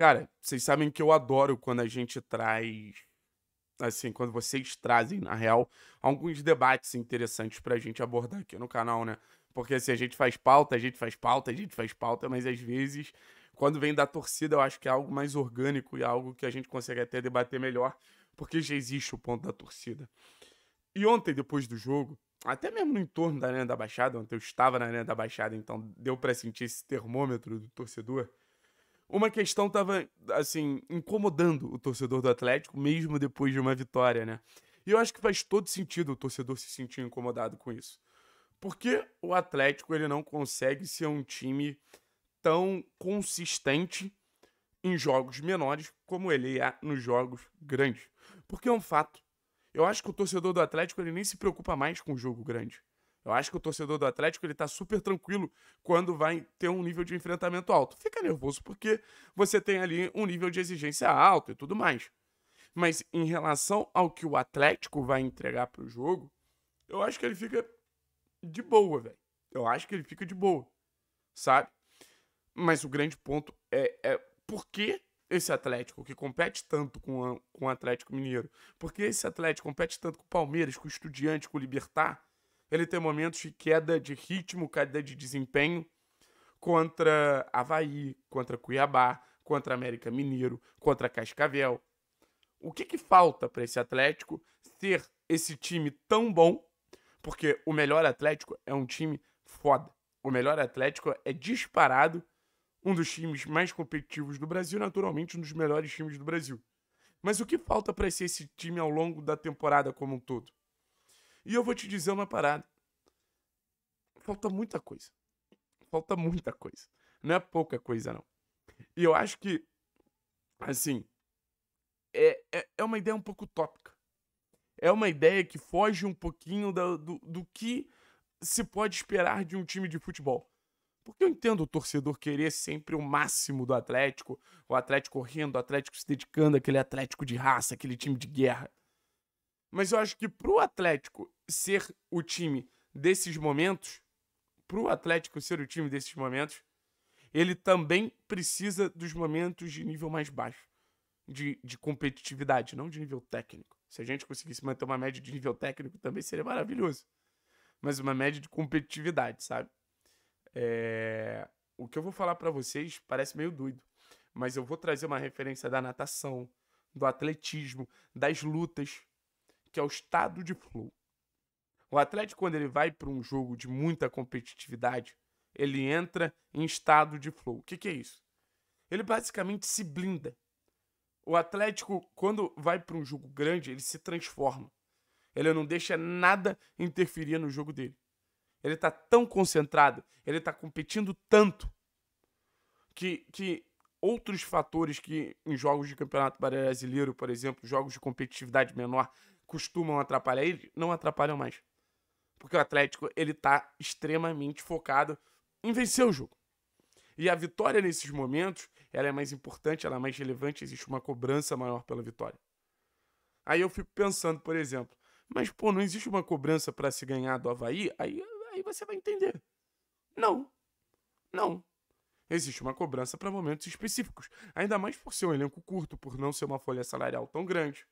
Cara, vocês sabem que eu adoro quando a gente traz. Assim, quando vocês trazem, na real, alguns debates interessantes pra gente abordar aqui no canal, né? Porque se assim, a gente faz pauta, a gente faz pauta, a gente faz pauta, mas às vezes, quando vem da torcida, eu acho que é algo mais orgânico e algo que a gente consegue até debater melhor, porque já existe o ponto da torcida. E ontem, depois do jogo, até mesmo no entorno da Arena da Baixada, ontem eu estava na Arena da Baixada, então deu para sentir esse termômetro do torcedor uma questão estava, assim, incomodando o torcedor do Atlético, mesmo depois de uma vitória, né? E eu acho que faz todo sentido o torcedor se sentir incomodado com isso. Porque o Atlético ele não consegue ser um time tão consistente em jogos menores como ele é nos jogos grandes. Porque é um fato. Eu acho que o torcedor do Atlético ele nem se preocupa mais com o jogo grande. Eu acho que o torcedor do Atlético ele tá super tranquilo quando vai ter um nível de enfrentamento alto. Fica nervoso porque você tem ali um nível de exigência alto e tudo mais. Mas em relação ao que o Atlético vai entregar pro jogo, eu acho que ele fica de boa, velho. Eu acho que ele fica de boa, sabe? Mas o grande ponto é, é por que esse Atlético, que compete tanto com, a, com o Atlético Mineiro, por que esse Atlético compete tanto com o Palmeiras, com o Estudiante, com o Libertar, ele tem momentos de queda de ritmo, queda de desempenho contra Havaí, contra Cuiabá, contra América Mineiro, contra Cascavel. O que, que falta para esse Atlético ser esse time tão bom? Porque o melhor Atlético é um time foda. O melhor Atlético é disparado um dos times mais competitivos do Brasil, naturalmente um dos melhores times do Brasil. Mas o que falta para ser esse time ao longo da temporada como um todo? E eu vou te dizer uma parada. Falta muita coisa. Falta muita coisa. Não é pouca coisa, não. E eu acho que, assim, é, é, é uma ideia um pouco tópica. É uma ideia que foge um pouquinho da, do, do que se pode esperar de um time de futebol. Porque eu entendo o torcedor querer sempre o máximo do Atlético, o Atlético correndo, o Atlético se dedicando, aquele Atlético de raça, aquele time de guerra. Mas eu acho que pro Atlético ser o time desses momentos, pro Atlético ser o time desses momentos, ele também precisa dos momentos de nível mais baixo, de, de competitividade, não de nível técnico. Se a gente conseguisse manter uma média de nível técnico, também seria maravilhoso. Mas uma média de competitividade, sabe? É... O que eu vou falar para vocês parece meio doido, mas eu vou trazer uma referência da natação, do atletismo, das lutas, que é o estado de flow. O Atlético, quando ele vai para um jogo de muita competitividade, ele entra em estado de flow. O que, que é isso? Ele basicamente se blinda. O Atlético, quando vai para um jogo grande, ele se transforma. Ele não deixa nada interferir no jogo dele. Ele está tão concentrado, ele está competindo tanto, que, que outros fatores que em jogos de campeonato brasileiro, por exemplo, jogos de competitividade menor, costumam atrapalhar ele, não atrapalham mais. Porque o Atlético, ele tá extremamente focado em vencer o jogo. E a vitória nesses momentos, ela é mais importante, ela é mais relevante, existe uma cobrança maior pela vitória. Aí eu fico pensando, por exemplo, mas pô, não existe uma cobrança para se ganhar do Havaí? Aí, aí você vai entender. Não. Não. Existe uma cobrança para momentos específicos, ainda mais por ser um elenco curto, por não ser uma folha salarial tão grande.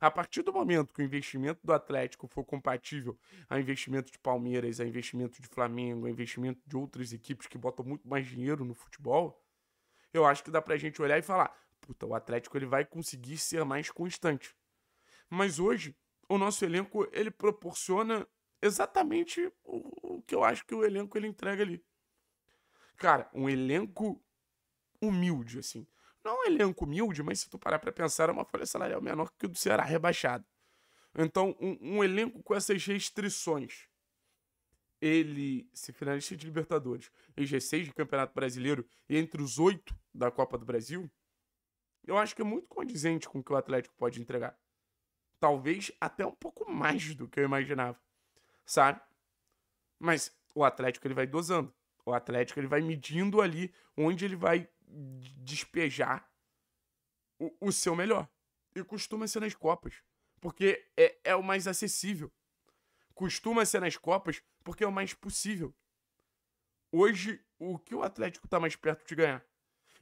A partir do momento que o investimento do Atlético for compatível ao investimento de Palmeiras, ao investimento de Flamengo, ao investimento de outras equipes que botam muito mais dinheiro no futebol, eu acho que dá pra gente olhar e falar: puta, o Atlético ele vai conseguir ser mais constante. Mas hoje, o nosso elenco ele proporciona exatamente o, o que eu acho que o elenco ele entrega ali. Cara, um elenco humilde, assim. Não é um elenco humilde, mas se tu parar pra pensar, é uma folha salarial menor que o do Ceará rebaixado. Então, um, um elenco com essas restrições ele se finalista de Libertadores e G6 de Campeonato Brasileiro e entre os oito da Copa do Brasil, eu acho que é muito condizente com o que o Atlético pode entregar. Talvez até um pouco mais do que eu imaginava, sabe? Mas o Atlético ele vai dosando. O Atlético ele vai medindo ali onde ele vai despejar o, o seu melhor. E costuma ser nas Copas, porque é, é o mais acessível. Costuma ser nas Copas, porque é o mais possível. Hoje, o que o Atlético está mais perto de ganhar?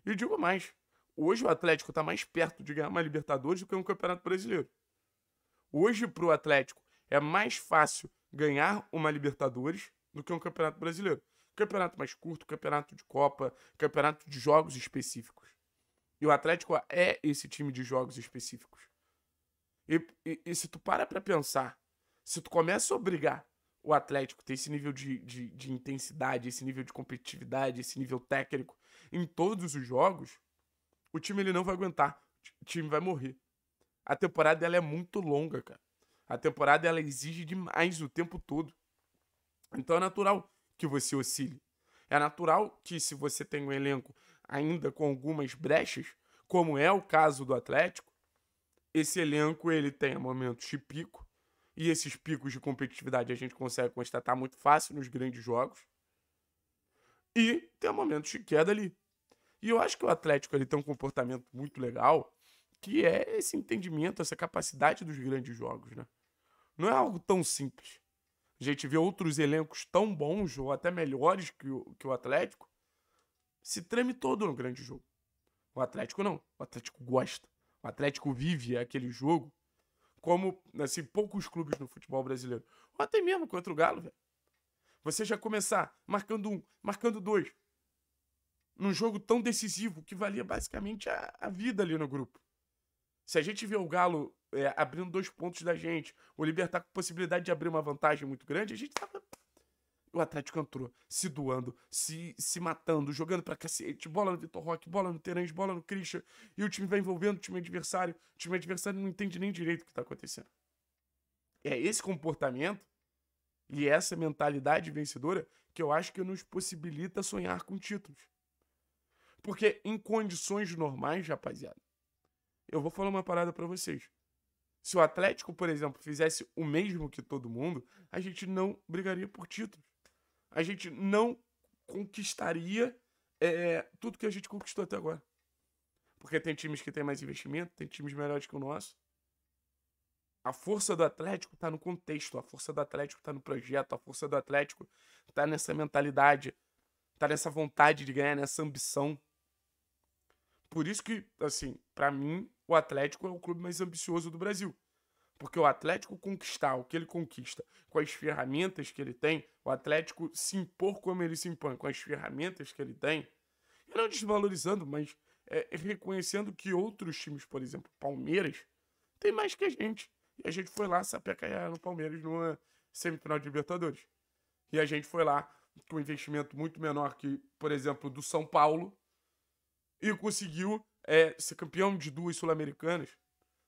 E digo mais, hoje o Atlético está mais perto de ganhar uma Libertadores do que um Campeonato Brasileiro. Hoje, para o Atlético, é mais fácil ganhar uma Libertadores do que um Campeonato Brasileiro. Campeonato mais curto, campeonato de Copa, campeonato de jogos específicos. E o Atlético é esse time de jogos específicos. E, e, e se tu para pra pensar, se tu começa a obrigar o Atlético ter esse nível de, de, de intensidade, esse nível de competitividade, esse nível técnico em todos os jogos, o time ele não vai aguentar. O time vai morrer. A temporada ela é muito longa, cara. A temporada ela exige demais o tempo todo. Então é natural que você oscile. É natural que, se você tem um elenco ainda com algumas brechas, como é o caso do Atlético, esse elenco ele tenha momentos de pico, e esses picos de competitividade a gente consegue constatar muito fácil nos grandes jogos, e tem momentos de queda ali. E eu acho que o Atlético ele tem um comportamento muito legal, que é esse entendimento, essa capacidade dos grandes jogos, né? Não é algo tão simples. A gente vê outros elencos tão bons ou até melhores que o, que o Atlético se treme todo no grande jogo. O Atlético não. O Atlético gosta. O Atlético vive aquele jogo como, assim, poucos clubes no futebol brasileiro. Ou até mesmo contra o Galo, velho. Você já começar marcando um, marcando dois. Num jogo tão decisivo que valia basicamente a, a vida ali no grupo. Se a gente vê o Galo é, abrindo dois pontos da gente, o Libertar tá com possibilidade de abrir uma vantagem muito grande, a gente tava. O Atlético entrou, se doando, se, se matando, jogando pra cacete, bola no Vitor Roque, bola no Terence, bola no Christian, e o time vai envolvendo o time adversário, o time adversário não entende nem direito o que tá acontecendo. É esse comportamento e essa mentalidade vencedora que eu acho que nos possibilita sonhar com títulos. Porque em condições normais, rapaziada, eu vou falar uma parada para vocês. Se o Atlético, por exemplo, fizesse o mesmo que todo mundo, a gente não brigaria por títulos. A gente não conquistaria é, tudo que a gente conquistou até agora. Porque tem times que têm mais investimento, tem times melhores que o nosso. A força do Atlético está no contexto, a força do Atlético está no projeto, a força do Atlético está nessa mentalidade, está nessa vontade de ganhar, nessa ambição, por isso que, assim, para mim, o Atlético é o clube mais ambicioso do Brasil. Porque o Atlético conquistar o que ele conquista com as ferramentas que ele tem, o Atlético se impor como ele se impõe com as ferramentas que ele tem, não desvalorizando, mas é, reconhecendo que outros times, por exemplo, Palmeiras, tem mais que a gente. E a gente foi lá sapecar no Palmeiras numa semifinal de Libertadores. E a gente foi lá com um investimento muito menor que, por exemplo, do São Paulo, e conseguiu é, ser campeão de duas Sul-Americanas.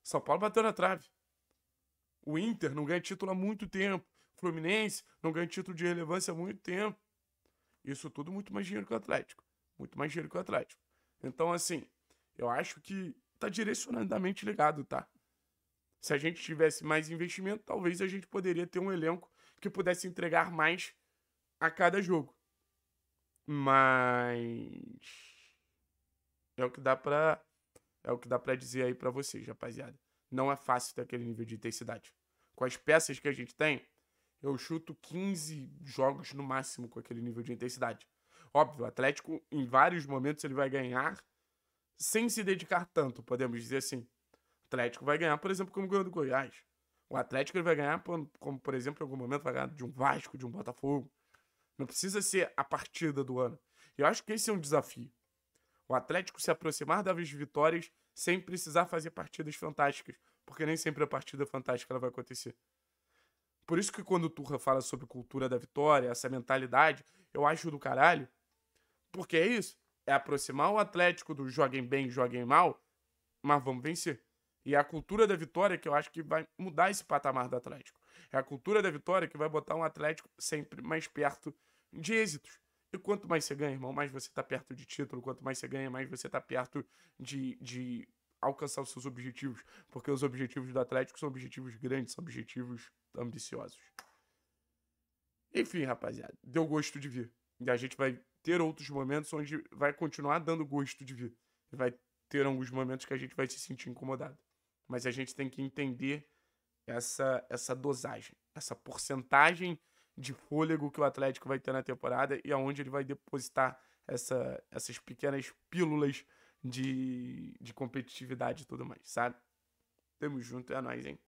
São Paulo bateu na trave. O Inter não ganha título há muito tempo. O Fluminense não ganha título de relevância há muito tempo. Isso tudo muito mais dinheiro que o Atlético. Muito mais dinheiro que o Atlético. Então, assim, eu acho que tá direcionadamente ligado, tá? Se a gente tivesse mais investimento, talvez a gente poderia ter um elenco que pudesse entregar mais a cada jogo. Mas é o que dá para é o que dá para dizer aí para vocês, rapaziada. Não é fácil ter aquele nível de intensidade. Com as peças que a gente tem, eu chuto 15 jogos no máximo com aquele nível de intensidade. Óbvio, o Atlético em vários momentos ele vai ganhar sem se dedicar tanto, podemos dizer assim. O Atlético vai ganhar, por exemplo, como ganhou do Goiás. O Atlético ele vai ganhar, como por exemplo, em algum momento vai ganhar de um Vasco, de um Botafogo. Não precisa ser a partida do ano. Eu acho que esse é um desafio o Atlético se aproximar das vitórias sem precisar fazer partidas fantásticas, porque nem sempre a partida fantástica ela vai acontecer. Por isso que quando o Turra fala sobre cultura da vitória, essa mentalidade, eu acho do caralho. Porque é isso. É aproximar o Atlético do joguem bem, joguem mal, mas vamos vencer. E é a cultura da vitória que eu acho que vai mudar esse patamar do Atlético. É a cultura da vitória que vai botar um Atlético sempre mais perto de êxitos. E quanto mais você ganha, irmão, mais você tá perto de título. Quanto mais você ganha, mais você tá perto de, de alcançar os seus objetivos. Porque os objetivos do Atlético são objetivos grandes, são objetivos ambiciosos. Enfim, rapaziada, deu gosto de vir. E a gente vai ter outros momentos onde vai continuar dando gosto de vir. vai ter alguns momentos que a gente vai se sentir incomodado. Mas a gente tem que entender essa, essa dosagem, essa porcentagem de fôlego que o Atlético vai ter na temporada e aonde ele vai depositar essa, essas pequenas pílulas de, de competitividade e tudo mais, sabe? Tamo junto, é nóis, hein?